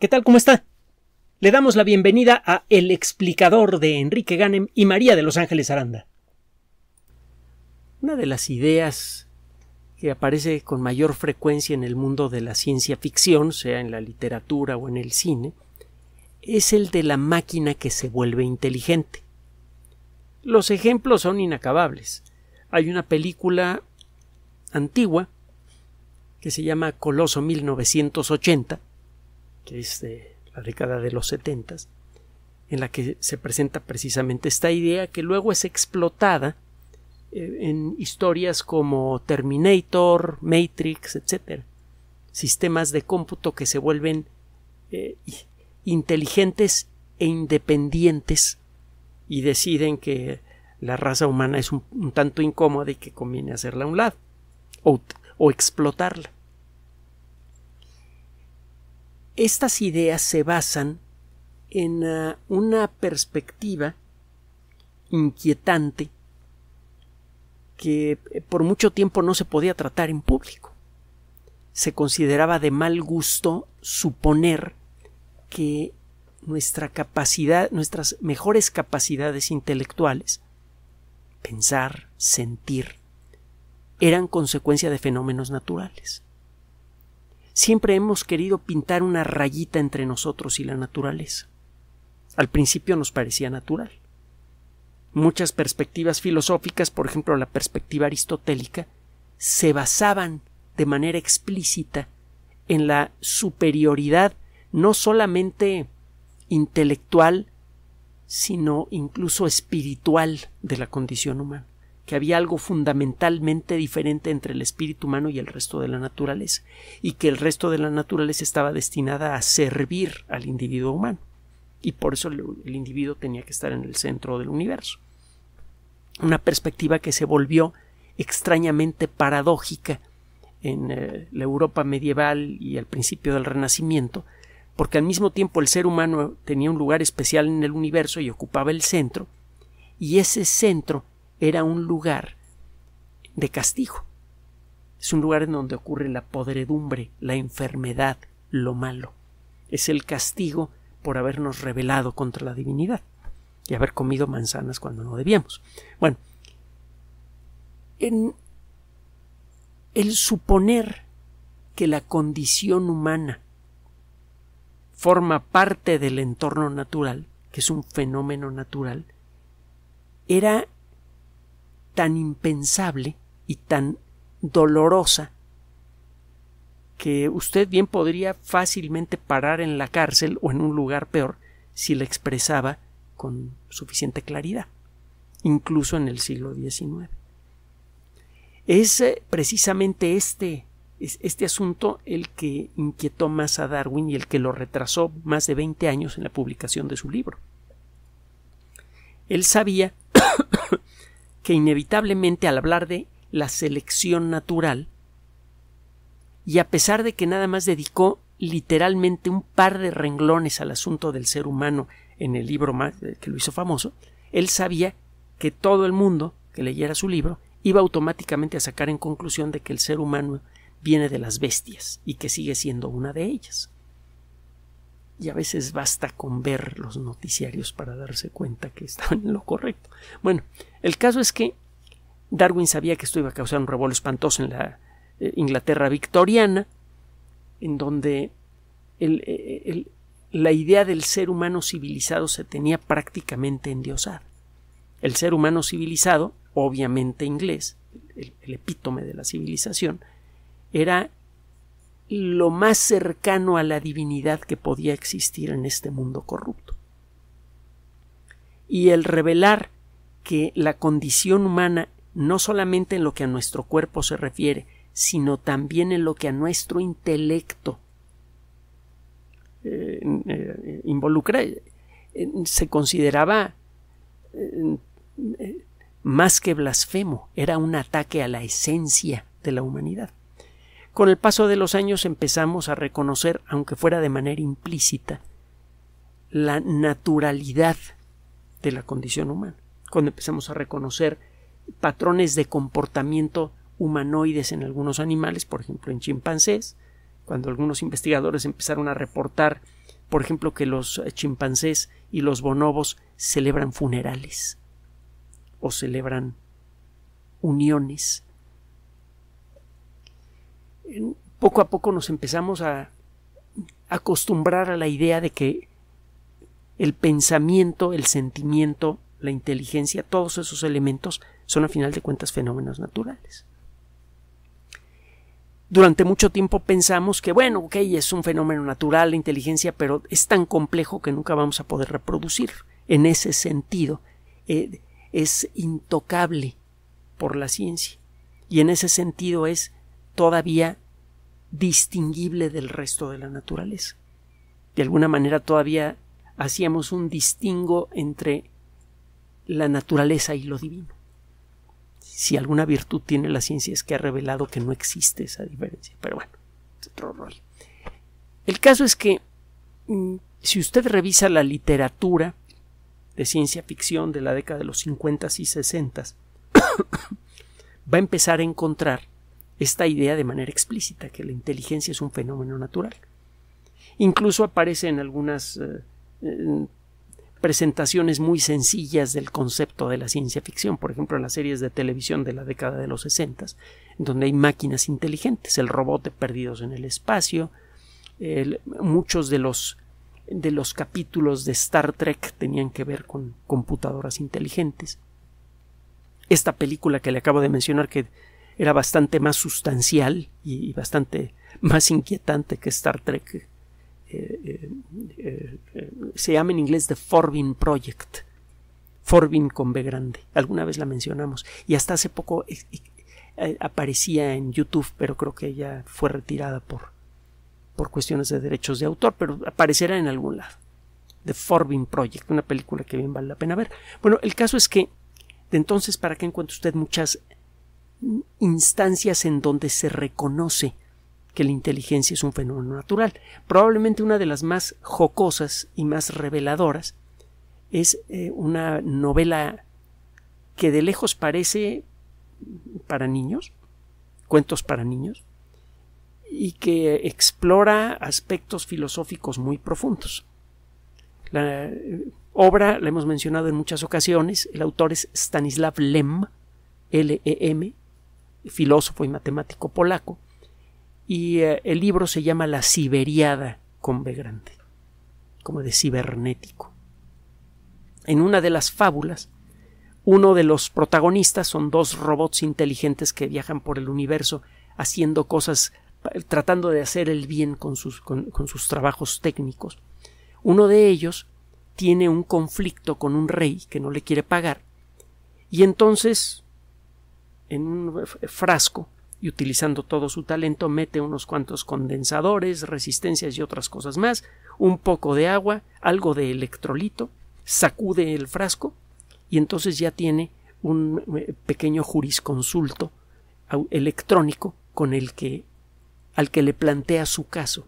¿Qué tal? ¿Cómo está? Le damos la bienvenida a El explicador de Enrique Ganem y María de Los Ángeles Aranda. Una de las ideas que aparece con mayor frecuencia en el mundo de la ciencia ficción, sea en la literatura o en el cine, es el de la máquina que se vuelve inteligente. Los ejemplos son inacabables. Hay una película antigua que se llama Coloso 1980, que es de la década de los setentas, en la que se presenta precisamente esta idea que luego es explotada eh, en historias como Terminator, Matrix, etc. Sistemas de cómputo que se vuelven eh, inteligentes e independientes y deciden que la raza humana es un, tanto incómoda y que conviene hacerla a un lado o explotarla. Estas ideas se basan en ah, una perspectiva inquietante que eh, por mucho tiempo no se podía tratar en público. Se consideraba de mal gusto suponer que nuestra capacidad, nuestras mejores capacidades intelectuales, pensar, sentir, eran consecuencia de fenómenos naturales. Siempre hemos querido pintar una rayita entre nosotros y la naturaleza. Al principio nos parecía natural. Muchas perspectivas filosóficas, por ejemplo la perspectiva aristotélica, se basaban de manera explícita en la superioridad no solamente intelectual, sino incluso espiritual de la condición humana que había algo fundamentalmente diferente entre el espíritu humano y el resto de la naturaleza, y que el resto de la naturaleza estaba destinada a servir al individuo humano, y por eso el, individuo tenía que estar en el centro del universo. Una perspectiva que se volvió extrañamente paradójica en eh, la Europa medieval y al principio del Renacimiento, porque al mismo tiempo el ser humano tenía un lugar especial en el universo y ocupaba el centro, y ese centro era un lugar de castigo. Es un lugar en donde ocurre la podredumbre, la enfermedad, lo malo. Es el castigo por habernos rebelado contra la divinidad y haber comido manzanas cuando no debíamos. Bueno, en el suponer que la condición humana forma parte del entorno natural, que es un fenómeno natural, era tan impensable y tan dolorosa que usted bien podría fácilmente parar en la cárcel o en un lugar peor si la expresaba con suficiente claridad, incluso en el siglo XIX. Es eh, precisamente este, este asunto el que inquietó más a Darwin y el que lo retrasó más de 20 años en la publicación de su libro. Él sabía que inevitablemente al hablar de la selección natural, y a pesar de que nada más dedicó literalmente un par de renglones al asunto del ser humano en el libro eh, que lo hizo famoso, él sabía que todo el mundo que leyera su libro iba automáticamente a sacar en conclusión de que el ser humano viene de las bestias y que sigue siendo una de ellas y a veces basta con ver los noticiarios para darse cuenta que estaban en lo correcto. Bueno, el caso es que Darwin sabía que esto iba a causar un revuelo espantoso en la eh, Inglaterra victoriana, en donde eh, eh, la idea del ser humano civilizado se tenía prácticamente endiosada. El ser humano civilizado, obviamente inglés, el, el epítome de la civilización, era lo más cercano a la divinidad que podía existir en este mundo corrupto. Y el revelar que la condición humana, no solamente en lo que a nuestro cuerpo se refiere, sino también en lo que a nuestro intelecto eh, eh, involucra, eh, se consideraba más que blasfemo, era un ataque a la esencia de la humanidad. Con el paso de los años empezamos a reconocer, aunque fuera de manera implícita, la naturalidad de la condición humana. Cuando empezamos a reconocer patrones de comportamiento humanoides en algunos animales, por ejemplo en chimpancés, cuando algunos investigadores empezaron a reportar, por ejemplo, que los chimpancés y los bonobos celebran funerales o celebran uniones poco a poco nos empezamos a acostumbrar a la idea de que el pensamiento, el sentimiento, la inteligencia, todos esos elementos son a final de cuentas fenómenos naturales. Durante mucho tiempo pensamos que, bueno, ok, es un fenómeno natural la inteligencia, pero es tan complejo que nunca vamos a poder reproducir. En ese sentido, eh, es intocable por la ciencia. Y en ese sentido es todavía distinguible del resto de la naturaleza. De alguna manera todavía hacíamos un distingo entre la naturaleza y lo divino. Si alguna virtud tiene la ciencia es que ha revelado que no existe esa diferencia. Pero bueno, es otro rol. El caso es que mm, si usted revisa la literatura de ciencia ficción de la década de los 50 y 60, va a empezar a encontrar esta idea de manera explícita, que la inteligencia es un fenómeno natural. Incluso aparece en algunas eh, presentaciones muy sencillas del concepto de la ciencia ficción, por ejemplo en las series de televisión de la década de los 60, donde hay máquinas inteligentes, el robot de Perdidos en el Espacio, muchos de los, de los capítulos de Star Trek tenían que ver con computadoras inteligentes. Esta película que le acabo de mencionar que era bastante más sustancial y, bastante más inquietante que Star Trek. Eh, eh, eh, se llama en inglés The Forbin Project. Forbin con B grande. Alguna vez la mencionamos. Y hasta hace poco aparecía en YouTube, pero creo que ya fue retirada por, por cuestiones de derechos de autor, pero aparecerá en algún lado. The Forbin Project, una película que bien vale la pena ver. Bueno, el caso es que de entonces para que encuentre usted muchas instancias en donde se reconoce que la inteligencia es un fenómeno natural. Probablemente una de las más jocosas y más reveladoras es eh, una novela que de lejos parece para niños, cuentos para niños, y que explora aspectos filosóficos muy profundos. La eh, obra la hemos mencionado en muchas ocasiones, el autor es Stanislav Lem, L-E-M, filósofo y matemático polaco, y eh, el libro se llama La Siberiada con B grande, como de cibernético. En una de las fábulas, uno de los protagonistas son dos robots inteligentes que viajan por el universo haciendo cosas, tratando de hacer el bien con sus, con sus trabajos técnicos. Uno de ellos tiene un conflicto con un rey que no le quiere pagar y entonces en un frasco y utilizando todo su talento mete unos cuantos condensadores, resistencias y otras cosas más, un poco de agua, algo de electrolito, sacude el frasco y entonces ya tiene un eh, pequeño jurisconsulto electrónico con el que al que le plantea su caso.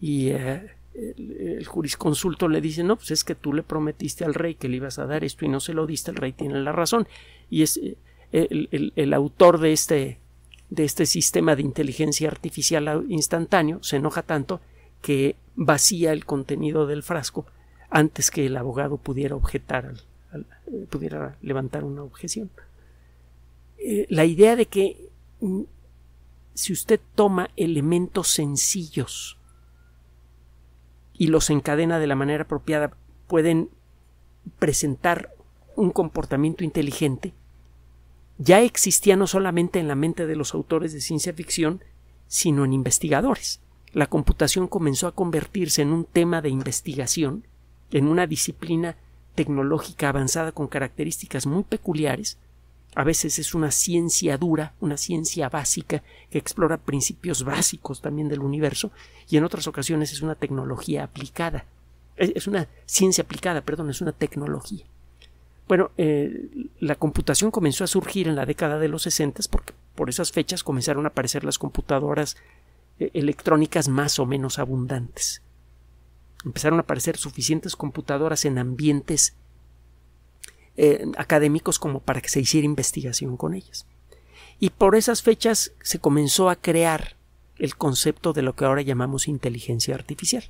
Y eh, el, el, jurisconsulto le dice, no, pues es que tú le prometiste al rey que le ibas a dar esto y no se lo diste, el rey tiene la razón. Y es, eh, el, autor de este, de este sistema de inteligencia artificial instantáneo se enoja tanto que vacía el contenido del frasco antes que el abogado pudiera objetar eh, pudiera levantar una objeción. Eh, la idea de que mm, si usted toma elementos sencillos y los encadena de la manera apropiada, pueden presentar un comportamiento inteligente, ya existía no solamente en la mente de los autores de ciencia ficción, sino en investigadores. La computación comenzó a convertirse en un tema de investigación, en una disciplina tecnológica avanzada con características muy peculiares, a veces es una ciencia dura, una ciencia básica que explora principios básicos también del universo y en otras ocasiones es una tecnología aplicada. Es una ciencia aplicada, perdón, es una tecnología. Bueno, eh, la computación comenzó a surgir en la década de los 60 porque por esas fechas comenzaron a aparecer las computadoras eh, electrónicas más o menos abundantes. Empezaron a aparecer suficientes computadoras en ambientes eh, académicos como para que se hiciera investigación con ellas. Y por esas fechas se comenzó a crear el concepto de lo que ahora llamamos inteligencia artificial.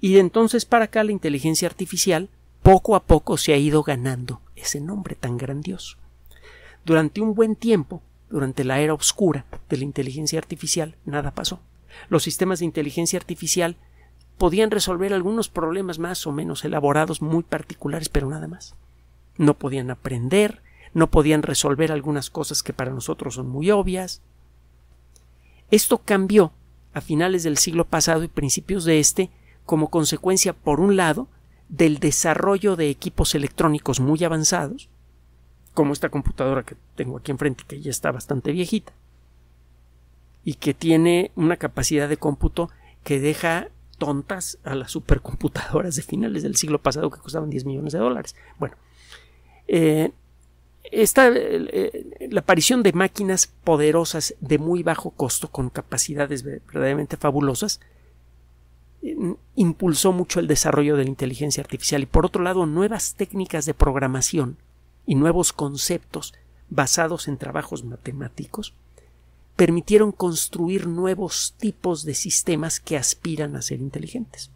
Y de entonces para acá la inteligencia artificial poco a poco se ha ido ganando ese nombre tan grandioso. Durante un buen tiempo, durante la era oscura de la inteligencia artificial, nada pasó. Los sistemas de inteligencia artificial podían resolver algunos problemas más o menos elaborados, muy particulares, pero nada más. No podían aprender, no podían resolver algunas cosas que para nosotros son muy obvias. Esto cambió a finales del siglo pasado y principios de este como consecuencia, por un lado, del desarrollo de equipos electrónicos muy avanzados, como esta computadora que tengo aquí enfrente, que ya está bastante viejita, y que tiene una capacidad de cómputo que deja tontas a las supercomputadoras de finales del siglo pasado que costaban 10 millones de dólares. Bueno, eh, esta, eh, eh, la aparición de máquinas poderosas de muy bajo costo con capacidades verdaderamente fabulosas impulsó mucho el desarrollo de la inteligencia artificial y por otro lado nuevas técnicas de programación y nuevos conceptos basados en trabajos matemáticos permitieron construir nuevos tipos de sistemas que aspiran a ser inteligentes.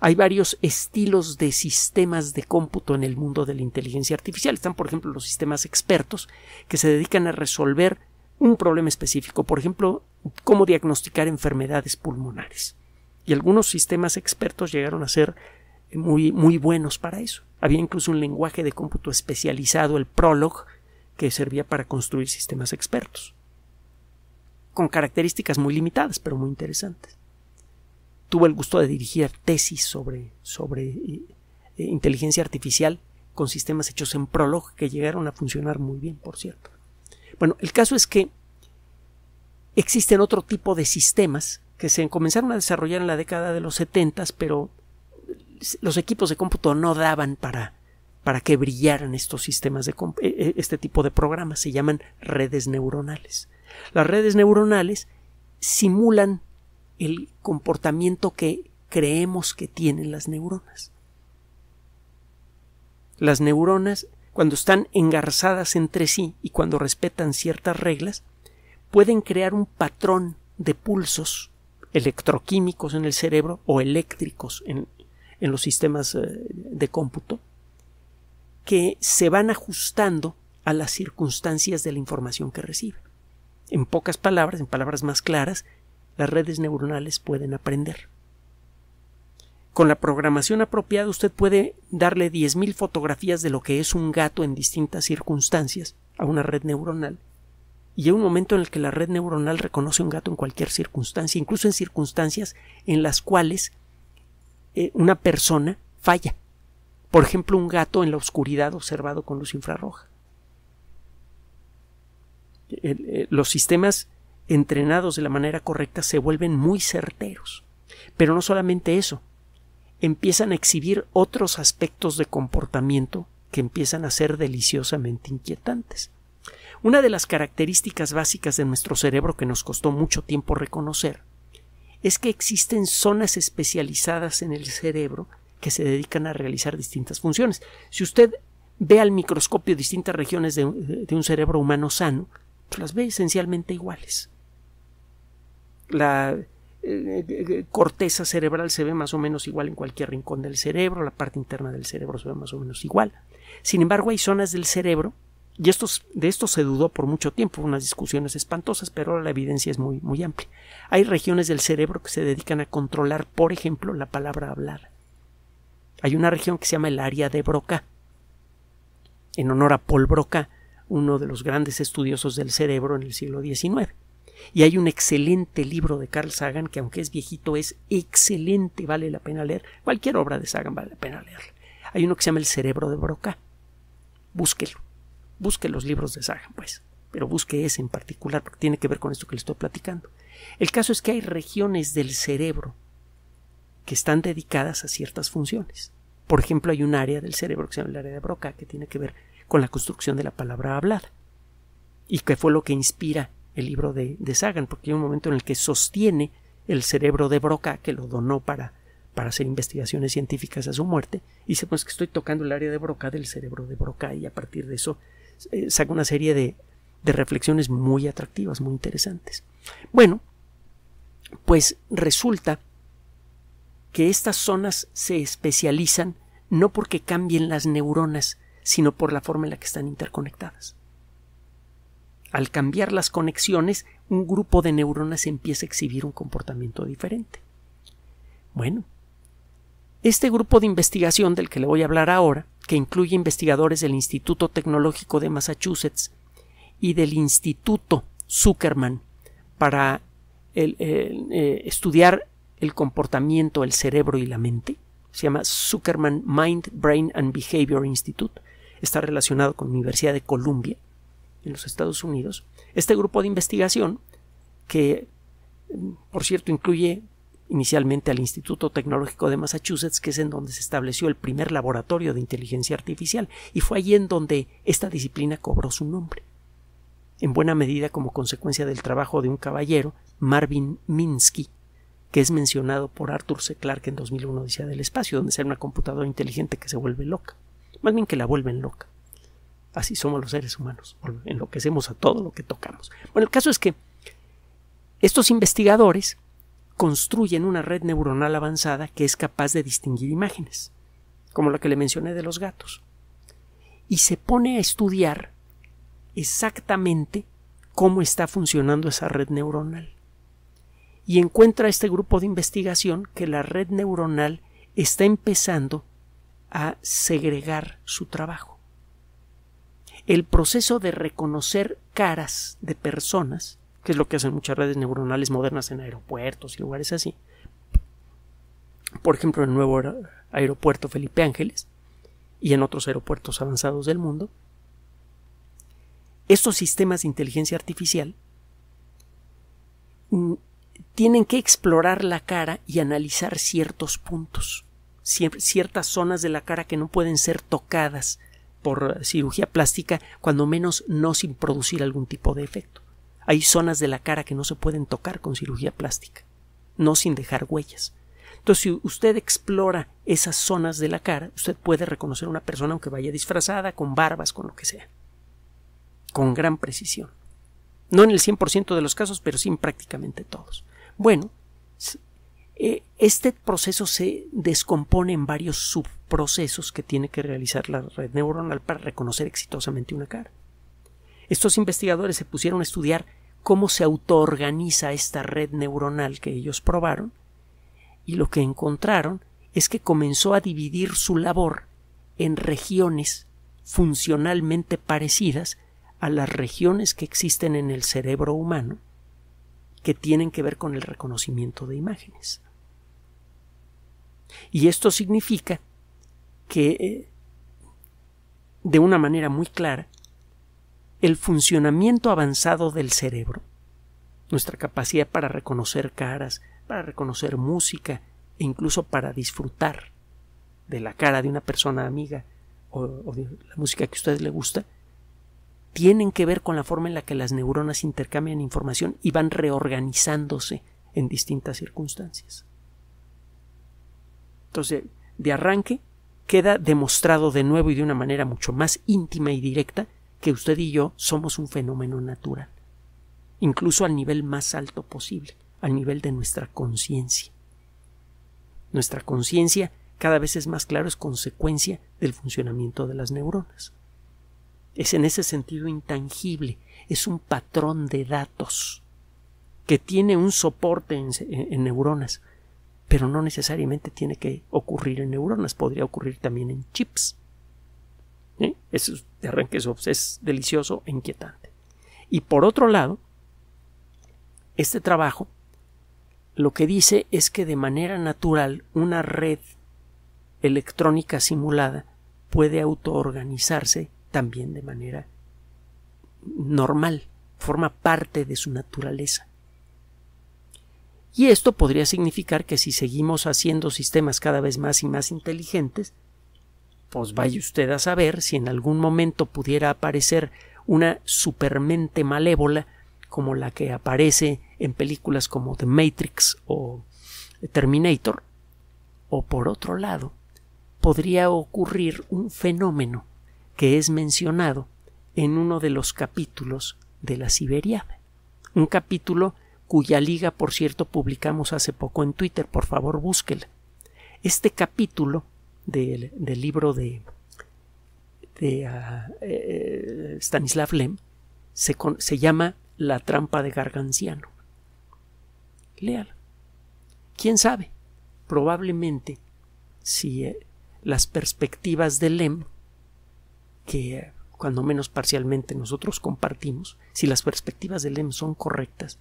Hay varios estilos de sistemas de cómputo en el mundo de la inteligencia artificial. Están, por ejemplo, los sistemas expertos que se dedican a resolver un problema específico, por ejemplo, cómo diagnosticar enfermedades pulmonares y algunos sistemas expertos llegaron a ser muy, muy buenos para eso. Había incluso un lenguaje de cómputo especializado, el Prolog, que servía para construir sistemas expertos, con características muy limitadas, pero muy interesantes. Tuvo el gusto de dirigir tesis sobre, sobre eh, eh, inteligencia artificial con sistemas hechos en Prolog que llegaron a funcionar muy bien, por cierto. Bueno, el caso es que existen otro tipo de sistemas que se comenzaron a desarrollar en la década de los 70, pero los equipos de cómputo no daban para, para que brillaran estos sistemas de e, e, este tipo de programas, se llaman redes neuronales. Las redes neuronales simulan el comportamiento que creemos que tienen las neuronas. Las neuronas, cuando están engarzadas entre sí y cuando respetan ciertas reglas, pueden crear un patrón de pulsos electroquímicos en el cerebro o eléctricos en, los sistemas eh, de cómputo que se van ajustando a las circunstancias de la información que recibe. En pocas palabras, en palabras más claras, las redes neuronales pueden aprender. Con la programación apropiada usted puede darle 10.000 fotografías de lo que es un gato en distintas circunstancias a una red neuronal y hay un momento en el que la red neuronal reconoce un gato en cualquier circunstancia, incluso en circunstancias en las cuales eh, una persona falla. Por ejemplo, un gato en la oscuridad observado con luz infrarroja. Eh, los sistemas entrenados de la manera correcta se vuelven muy certeros. Pero no solamente eso, empiezan a exhibir otros aspectos de comportamiento que empiezan a ser deliciosamente inquietantes. Una de las características básicas de nuestro cerebro que nos costó mucho tiempo reconocer es que existen zonas especializadas en el cerebro que se dedican a realizar distintas funciones. Si usted ve al microscopio distintas regiones de, un cerebro humano sano, pues las ve esencialmente iguales. La eh, eh, corteza cerebral se ve más o menos igual en cualquier rincón del cerebro, la parte interna del cerebro se ve más o menos igual. Sin embargo, hay zonas del cerebro y de esto se dudó por mucho tiempo, unas discusiones espantosas, pero la evidencia es muy, muy amplia. Hay regiones del cerebro que se dedican a controlar, por ejemplo, la palabra hablar. Hay una región que se llama el área de Broca, en honor a Paul Broca, uno de los grandes estudiosos del cerebro en el siglo XIX. Y hay un excelente libro de Carl Sagan que aunque es viejito es excelente, vale la pena leer. Cualquier obra de Sagan vale la pena leerla. Hay uno que se llama El cerebro de Broca. Búsquelo busque los libros de Sagan, pues, pero busque ese en particular, porque tiene que ver con esto que le estoy platicando. El caso es que hay regiones del cerebro que están dedicadas a ciertas funciones. Por ejemplo, hay un área del cerebro que se llama el área de Broca, que tiene que ver con la construcción de la palabra hablada, y que fue lo que inspira el libro de, de Sagan, porque hay un momento en el que sostiene el cerebro de Broca, que lo donó para, para hacer investigaciones científicas a su muerte, y dice, pues que estoy tocando el área de Broca del cerebro de Broca, y a partir de eso eh, saca una serie de, de reflexiones muy atractivas, muy interesantes. Bueno, pues resulta que estas zonas se especializan no porque cambien las neuronas, sino por la forma en la que están interconectadas. Al cambiar las conexiones, un grupo de neuronas empieza a exhibir un comportamiento diferente. Bueno, este grupo de investigación del que le voy a hablar ahora, que incluye investigadores del Instituto Tecnológico de Massachusetts y del Instituto Zuckerman para eh, estudiar el comportamiento, el cerebro y la mente. Se llama Zuckerman Mind, Brain and Behavior Institute. Está relacionado con la Universidad de Columbia en los Estados Unidos. Este grupo de investigación, que mm, por cierto incluye inicialmente al Instituto Tecnológico de Massachusetts, que es en donde se estableció el primer laboratorio de inteligencia artificial, y fue allí en donde esta disciplina cobró su nombre. En buena medida como consecuencia del trabajo de un caballero, Marvin Minsky, que es mencionado por Arthur C. Clarke en 2001 decía del Espacio, donde sea una computadora inteligente que se vuelve loca. Más bien que la vuelven loca. Así somos los seres humanos, enloquecemos a todo lo que tocamos. Bueno, el caso es que estos investigadores construyen una red neuronal avanzada que es capaz de distinguir imágenes, como la que le mencioné de los gatos, y se pone a estudiar exactamente cómo está funcionando esa red neuronal. Y encuentra este grupo de investigación que la red neuronal está empezando a segregar su trabajo. El proceso de reconocer caras de personas que es lo que hacen muchas redes neuronales modernas en aeropuertos y lugares así. Por ejemplo, en el nuevo aeropuerto Felipe Ángeles y en otros aeropuertos avanzados del mundo, estos sistemas de inteligencia artificial mm, tienen que explorar la cara y analizar ciertos puntos, ciertas zonas de la cara que no pueden ser tocadas por eh, cirugía plástica, cuando menos no sin producir algún tipo de efecto. Hay zonas de la cara que no se pueden tocar con cirugía plástica, no sin dejar huellas. Entonces, si usted explora esas zonas de la cara, usted puede reconocer a una persona aunque vaya disfrazada, con barbas, con lo que sea, con gran precisión. No en el 100% de los casos, pero sí prácticamente todos. Bueno, e, este proceso se descompone en varios subprocesos que tiene que realizar la red neuronal para reconocer exitosamente una cara. Estos investigadores se pusieron a estudiar cómo se autoorganiza esta red neuronal que ellos probaron y lo que encontraron es que comenzó a dividir su labor en regiones funcionalmente parecidas a las regiones que existen en el cerebro humano que tienen que ver con el reconocimiento de imágenes. Y esto significa que, eh, de una manera muy clara, el funcionamiento avanzado del cerebro, nuestra capacidad para reconocer caras, para reconocer música e incluso para disfrutar de la cara de una persona amiga o, de la música que a ustedes le gusta, tienen que ver con la forma en la que las neuronas intercambian información y van reorganizándose en distintas circunstancias. Entonces, de arranque, queda demostrado de nuevo y de una manera mucho más íntima y directa que usted y yo somos un fenómeno natural, incluso al nivel más alto posible, al nivel de nuestra conciencia. Nuestra conciencia cada vez es más claro, es consecuencia del funcionamiento de las neuronas. Es en ese sentido intangible, es un patrón de datos que tiene un soporte en, en, neuronas, pero no necesariamente tiene que ocurrir en neuronas, podría ocurrir también en chips. ¿eh? Es es delicioso e inquietante. Y por otro lado, este trabajo lo que dice es que de manera natural una red electrónica simulada puede autoorganizarse también de manera normal, forma parte de su naturaleza. Y esto podría significar que si seguimos haciendo sistemas cada vez más y más inteligentes, pues vaya usted a saber si en algún momento pudiera aparecer una supermente malévola como la que aparece en películas como The Matrix o Terminator, o por otro lado, podría ocurrir un fenómeno que es mencionado en uno de los capítulos de la Siberia. un capítulo cuya liga, por cierto, publicamos hace poco en Twitter, por favor búsquela. Este capítulo del, libro de, ah, eh, Stanislav Lem se, llama La trampa de Garganciano. Léala. ¿Quién sabe? Probablemente si eh, las perspectivas de Lem, que eh, cuando menos parcialmente nosotros compartimos, si las perspectivas de Lem son correctas,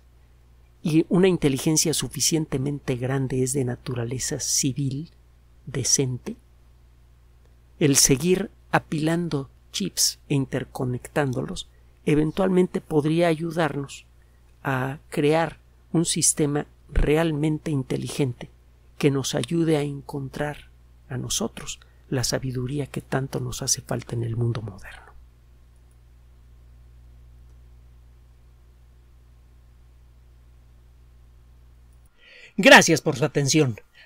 y una inteligencia suficientemente grande es de naturaleza civil, decente, el seguir apilando chips e interconectándolos eventualmente podría ayudarnos a crear un sistema realmente inteligente que nos ayude a encontrar a nosotros la sabiduría que tanto nos hace falta en el mundo moderno. Gracias por su atención